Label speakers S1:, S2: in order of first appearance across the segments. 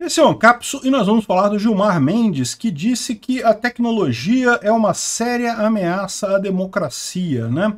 S1: Esse é o Ancapso e nós vamos falar do Gilmar Mendes, que disse que a tecnologia é uma séria ameaça à democracia, né?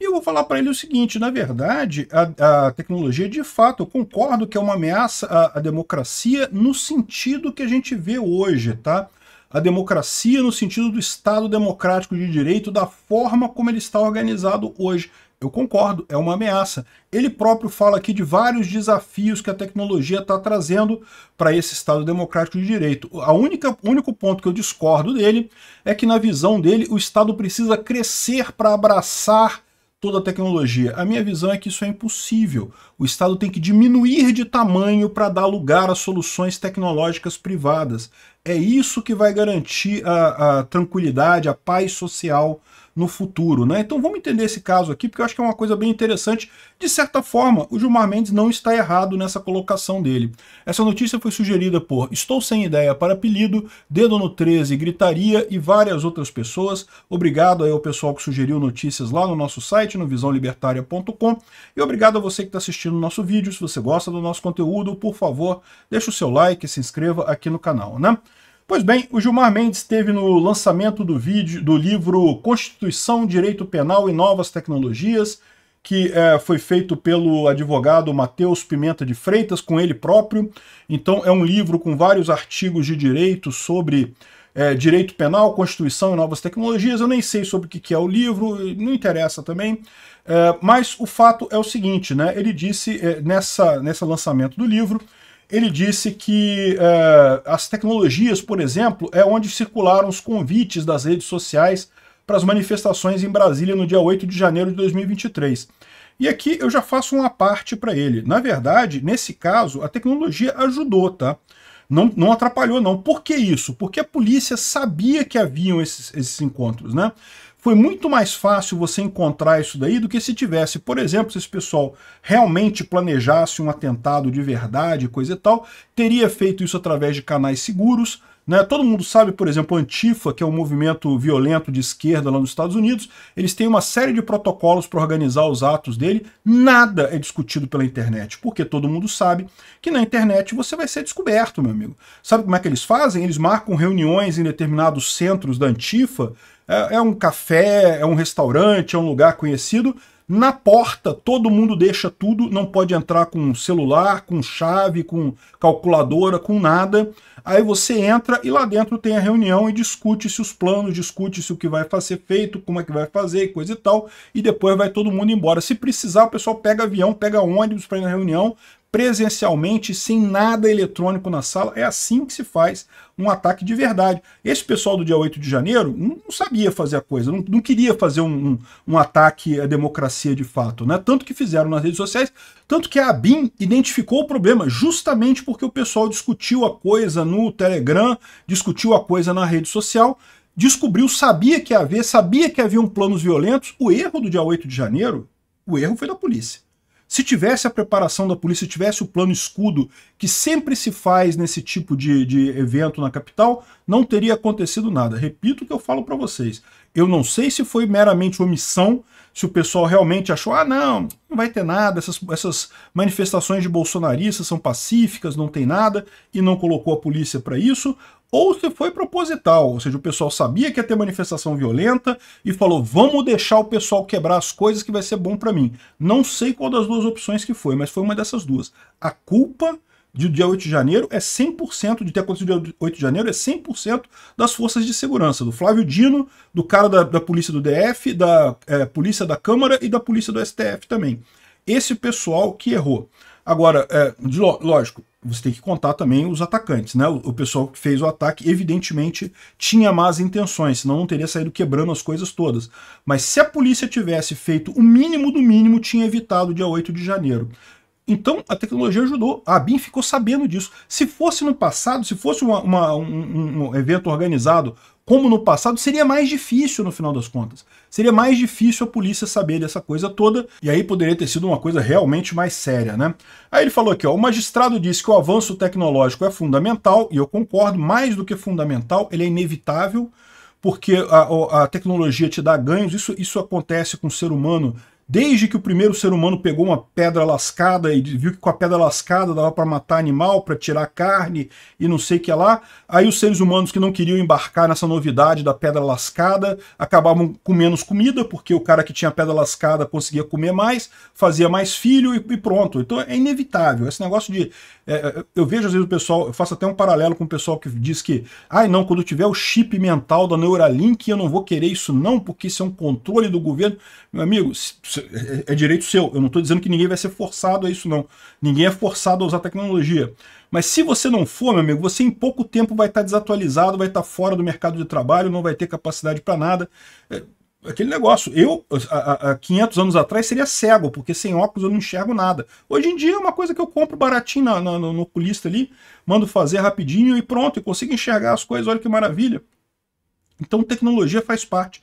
S1: E eu vou falar para ele o seguinte, na verdade, a, a, tecnologia, de fato, eu concordo que é uma ameaça à, à democracia no sentido que a gente vê hoje, tá? a democracia no sentido do Estado democrático de direito, da forma como ele está organizado hoje. Eu concordo, é uma ameaça. Ele próprio fala aqui de vários desafios que a tecnologia está trazendo para esse Estado democrático de direito. A única único ponto que eu discordo dele é que, na visão dele, o Estado precisa crescer para abraçar toda a tecnologia. A minha visão é que isso é impossível. O Estado tem que diminuir de tamanho para dar lugar a soluções tecnológicas privadas. É isso que vai garantir a, a tranquilidade, a paz social no futuro. Né? Então vamos entender esse caso aqui, porque eu acho que é uma coisa bem interessante. De certa forma, o Gilmar Mendes não está errado nessa colocação dele. Essa notícia foi sugerida por Estou Sem Ideia para Apelido, Dedo no 13, Gritaria e várias outras pessoas. Obrigado aí ao pessoal que sugeriu notícias lá no nosso site, no visãolibertária.com. E obrigado a você que está assistindo o nosso vídeo. Se você gosta do nosso conteúdo, por favor, deixa o seu like e se inscreva aqui no canal. Né? Pois bem, o Gilmar Mendes esteve no lançamento do vídeo do livro Constituição, Direito Penal e Novas Tecnologias, que é, foi feito pelo advogado Matheus Pimenta de Freitas, com ele próprio. Então é um livro com vários artigos de direito sobre é, direito penal, Constituição e novas tecnologias. Eu nem sei sobre o que é o livro, não interessa também. É, mas o fato é o seguinte, né? Ele disse é, nessa nesse lançamento do livro ele disse que eh, as tecnologias, por exemplo, é onde circularam os convites das redes sociais para as manifestações em Brasília no dia 8 de janeiro de 2023. E aqui eu já faço uma parte para ele. Na verdade, nesse caso, a tecnologia ajudou, tá? Não, não atrapalhou, não. Por que isso? Porque a polícia sabia que haviam esses, esses encontros, né? Foi muito mais fácil você encontrar isso daí do que se tivesse, por exemplo, se esse pessoal realmente planejasse um atentado de verdade, coisa e tal, teria feito isso através de canais seguros, né? Todo mundo sabe, por exemplo, Antifa, que é um movimento violento de esquerda lá nos Estados Unidos, eles têm uma série de protocolos para organizar os atos dele, nada é discutido pela internet, porque todo mundo sabe que na internet você vai ser descoberto, meu amigo. Sabe como é que eles fazem? Eles marcam reuniões em determinados centros da Antifa, é, é um café, é um restaurante, é um lugar conhecido. Na porta, todo mundo deixa tudo, não pode entrar com celular, com chave, com calculadora, com nada. Aí você entra e lá dentro tem a reunião e discute-se os planos, discute-se o que vai ser feito, como é que vai fazer, coisa e tal. E depois vai todo mundo embora. Se precisar, o pessoal pega avião, pega ônibus para ir na reunião, presencialmente, sem nada eletrônico na sala. É assim que se faz um ataque de verdade. Esse pessoal do dia 8 de janeiro não sabia fazer a coisa, não, não queria fazer um, um, um, ataque à democracia de fato, né? Tanto que fizeram nas redes sociais, tanto que a ABIN identificou o problema, justamente porque o pessoal discutiu a coisa no Telegram, discutiu a coisa na rede social, descobriu, sabia que ia haver, sabia que haviam planos violentos. O erro do dia 8 de janeiro, o erro foi da polícia. Se tivesse a preparação da polícia, tivesse o plano escudo que sempre se faz nesse tipo de, de evento na capital, não teria acontecido nada. Repito o que eu falo para vocês. Eu não sei se foi meramente omissão, se o pessoal realmente achou, ah, não, não vai ter nada, essas, essas manifestações de bolsonaristas são pacíficas, não tem nada, e não colocou a polícia para isso, ou se foi proposital, ou seja, o pessoal sabia que ia ter manifestação violenta e falou, vamos deixar o pessoal quebrar as coisas que vai ser bom para mim. Não sei qual das duas opções que foi, mas foi uma dessas duas. A culpa de dia 8 de janeiro é 100% de ter acontecido dia 8 de janeiro é 100% das forças de segurança, do Flávio Dino, do cara da, da polícia do DF, da é, polícia da Câmara e da polícia do STF também. Esse pessoal que errou. Agora, é, lógico, você tem que contar também os atacantes, né? O, pessoal que fez o ataque, evidentemente, tinha más intenções, senão não teria saído quebrando as coisas todas. Mas se a polícia tivesse feito o mínimo do mínimo, tinha evitado o dia 8 de janeiro. Então a tecnologia ajudou, a BIM ficou sabendo disso. Se fosse no passado, se fosse uma, uma, um, um evento organizado como no passado, seria mais difícil no final das contas. Seria mais difícil a polícia saber dessa coisa toda, e aí poderia ter sido uma coisa realmente mais séria, né? Aí ele falou aqui, ó, o magistrado disse que o avanço tecnológico é fundamental, e eu concordo, mais do que fundamental, ele é inevitável, porque a, a, tecnologia te dá ganhos, isso, isso acontece com o ser humano Desde que o primeiro ser humano pegou uma pedra lascada e viu que com a pedra lascada dava para matar animal, para tirar carne e não sei o que lá, aí os seres humanos que não queriam embarcar nessa novidade da pedra lascada acabavam com menos comida, porque o cara que tinha pedra lascada conseguia comer mais, fazia mais filho e, pronto. Então é inevitável. Esse negócio de. É, é, eu vejo às vezes o pessoal, eu faço até um paralelo com o pessoal que diz que, ai ah, não, quando tiver o chip mental da Neuralink, eu não vou querer isso não, porque isso é um controle do governo. Meu amigo, é, é direito seu. Eu não estou dizendo que ninguém vai ser forçado a isso, não. Ninguém é forçado a usar tecnologia. Mas se você não for, meu amigo, você em pouco tempo vai estar tá desatualizado, vai estar tá fora do mercado de trabalho, não vai ter capacidade para nada. É, aquele negócio. Eu, há 500 anos atrás, seria cego, porque sem óculos eu não enxergo nada. Hoje em dia é uma coisa que eu compro baratinho na, na, no oculista ali, mando fazer rapidinho e pronto, eu consigo enxergar as coisas, olha que maravilha. Então tecnologia faz parte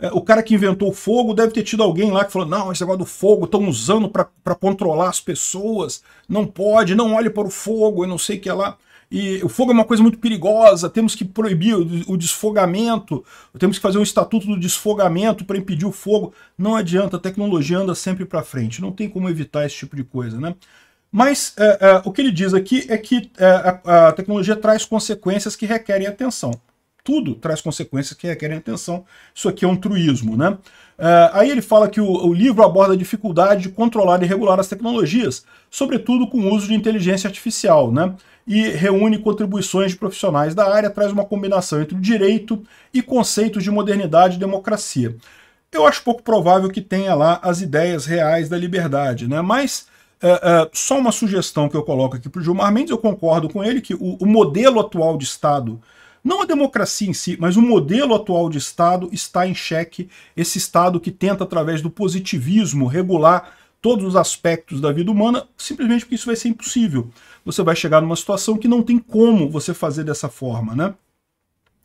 S1: é, o cara que inventou o fogo deve ter tido alguém lá que falou: não, esse negócio do fogo estão usando para controlar as pessoas, não pode, não olhe para o fogo, eu não sei o que é lá. E o fogo é uma coisa muito perigosa, temos que proibir o, o desfogamento, temos que fazer um estatuto do desfogamento para impedir o fogo. Não adianta, a tecnologia anda sempre para frente, não tem como evitar esse tipo de coisa, né? Mas é, é, o que ele diz aqui é que é, a, a tecnologia traz consequências que requerem atenção tudo traz consequências que requerem atenção. Isso aqui é um truísmo, né? Uh, aí ele fala que o, o, livro aborda a dificuldade de controlar e regular as tecnologias, sobretudo com o uso de inteligência artificial, né? E reúne contribuições de profissionais da área, traz uma combinação entre o direito e conceitos de modernidade e democracia. Eu acho pouco provável que tenha lá as ideias reais da liberdade, né? Mas é, é, só uma sugestão que eu coloco aqui para o Gilmar Mendes, eu concordo com ele que o, o modelo atual de Estado não a democracia em si, mas o modelo atual de Estado está em xeque. Esse Estado que tenta, através do positivismo, regular todos os aspectos da vida humana, simplesmente porque isso vai ser impossível. Você vai chegar numa situação que não tem como você fazer dessa forma, né?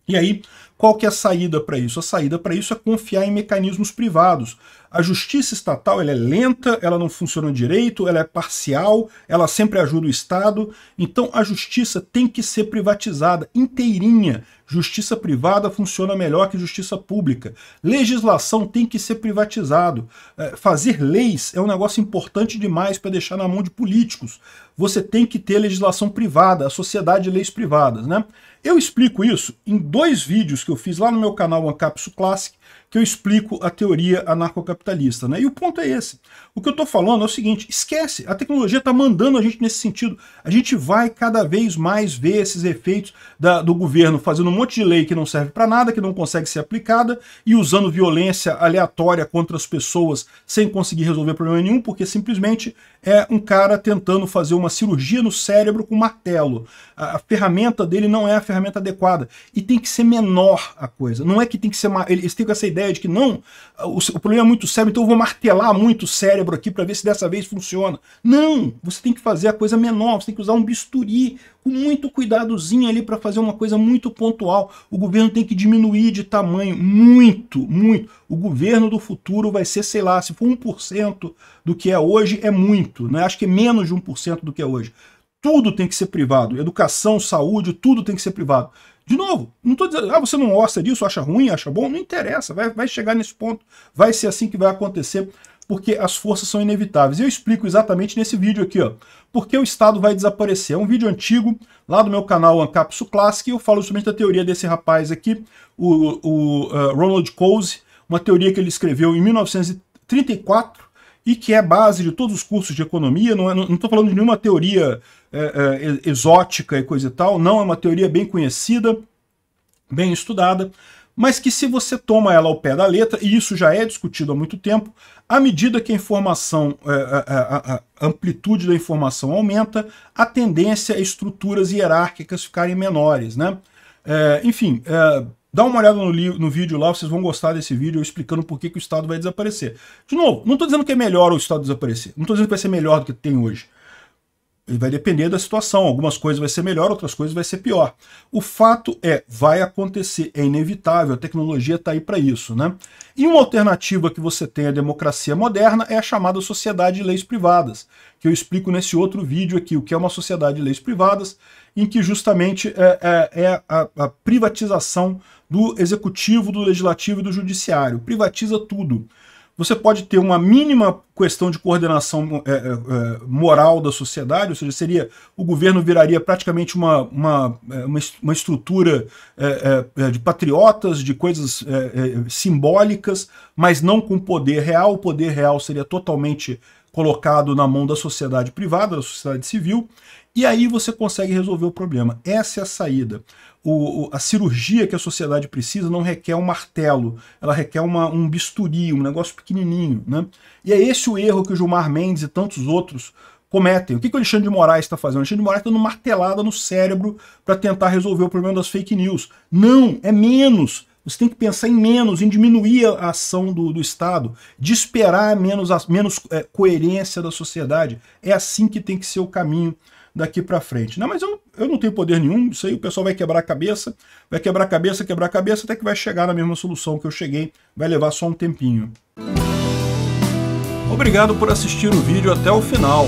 S1: E aí, qual que é a saída para isso? A saída para isso é confiar em mecanismos privados. A justiça estatal é lenta, ela não funciona direito, ela é parcial, ela sempre ajuda o Estado. Então a justiça tem que ser privatizada inteirinha. Justiça privada funciona melhor que justiça pública. Legislação tem que ser privatizado. É, fazer leis é um negócio importante demais para deixar na mão de políticos. Você tem que ter legislação privada, a sociedade de leis privadas, né? Eu explico isso em dois vídeos que eu fiz lá no meu canal Ancapsu Classic, que eu explico a teoria anarcocapitalista capitalista. Né? E o ponto é esse. O que eu estou falando é o seguinte, esquece, a tecnologia está mandando a gente nesse sentido. A gente vai cada vez mais ver esses efeitos da, do governo fazendo um monte de lei que não serve para nada, que não consegue ser aplicada, e usando violência aleatória contra as pessoas sem conseguir resolver problema nenhum, porque simplesmente é um cara tentando fazer uma cirurgia no cérebro com martelo. A, a ferramenta dele não é a ferramenta adequada. E tem que ser menor a coisa. Não é que tem que ser... Eles têm essa ideia de que não, o, o problema é muito cérebro, então eu vou martelar muito o cérebro aqui para ver se dessa vez funciona. Não, você tem que fazer a coisa menor, você tem que usar um bisturi com muito cuidadozinho ali para fazer uma coisa muito pontual. O governo tem que diminuir de tamanho muito, muito. O governo do futuro vai ser, sei lá, se for 1% do que é hoje, é muito, né? Acho que é menos de 1% do que é hoje tudo tem que ser privado. Educação, saúde, tudo tem que ser privado. De novo, não estou dizendo, ah, você não gosta disso, acha ruim, acha bom, não interessa, vai, vai chegar nesse ponto, vai ser assim que vai acontecer, porque as forças são inevitáveis. eu explico exatamente nesse vídeo aqui, ó, porque o Estado vai desaparecer. É um vídeo antigo, lá do meu canal Ancapsu Classic, eu falo justamente da teoria desse rapaz aqui, o, o uh, Ronald Coase, uma teoria que ele escreveu em 1934, e que é base de todos os cursos de economia. Não estou é, falando de nenhuma teoria é, é, exótica e coisa e tal, não é uma teoria bem conhecida, bem estudada, mas que se você toma ela ao pé da letra, e isso já é discutido há muito tempo, à medida que a informação, é, é, a, a, a amplitude da informação aumenta, a tendência é estruturas hierárquicas ficarem menores. Né? É, enfim, Dá uma olhada no, no vídeo lá, vocês vão gostar desse vídeo explicando por que, que o Estado vai desaparecer. De novo, não estou dizendo que é melhor o Estado desaparecer. Não estou dizendo que vai ser melhor do que tem hoje. Ele vai depender da situação. Algumas coisas vai ser melhor, outras coisas vai ser pior. O fato é, vai acontecer, é inevitável, a tecnologia está aí para isso. Né? E uma alternativa que você tem à democracia moderna é a chamada sociedade de leis privadas, que eu explico nesse outro vídeo aqui, o que é uma sociedade de leis privadas, em que justamente é, é, é a, a privatização do executivo, do legislativo e do judiciário. Privatiza tudo. Você pode ter uma mínima questão de coordenação é, é, é moral da sociedade, ou seja, seria o governo viraria praticamente uma, uma, é, uma, estrutura é, é, de patriotas, de coisas simbólicas, mas não com poder real. O poder real seria totalmente colocado na mão da sociedade privada, da sociedade civil, e aí você consegue resolver o problema. Essa é a saída. O, o, a cirurgia que a sociedade precisa não requer um martelo, ela requer uma, um bisturi, um negócio pequenininho. Né? E é esse o erro que o Gilmar Mendes e tantos outros cometem. O que, que o Alexandre de Moraes está fazendo? O Alexandre de Moraes está dando martelada no cérebro para tentar resolver o problema das fake news. Não, é menos você tem que pensar em menos, em diminuir a ação do, do Estado, de esperar menos, menos é, coerência da sociedade. É assim que tem que ser o caminho daqui para frente. Não, mas eu, eu não tenho poder nenhum, isso aí o pessoal vai quebrar a cabeça, vai quebrar a cabeça, quebrar a cabeça, até que vai chegar na mesma solução que eu cheguei, vai levar só um tempinho. Obrigado por assistir o vídeo até o final.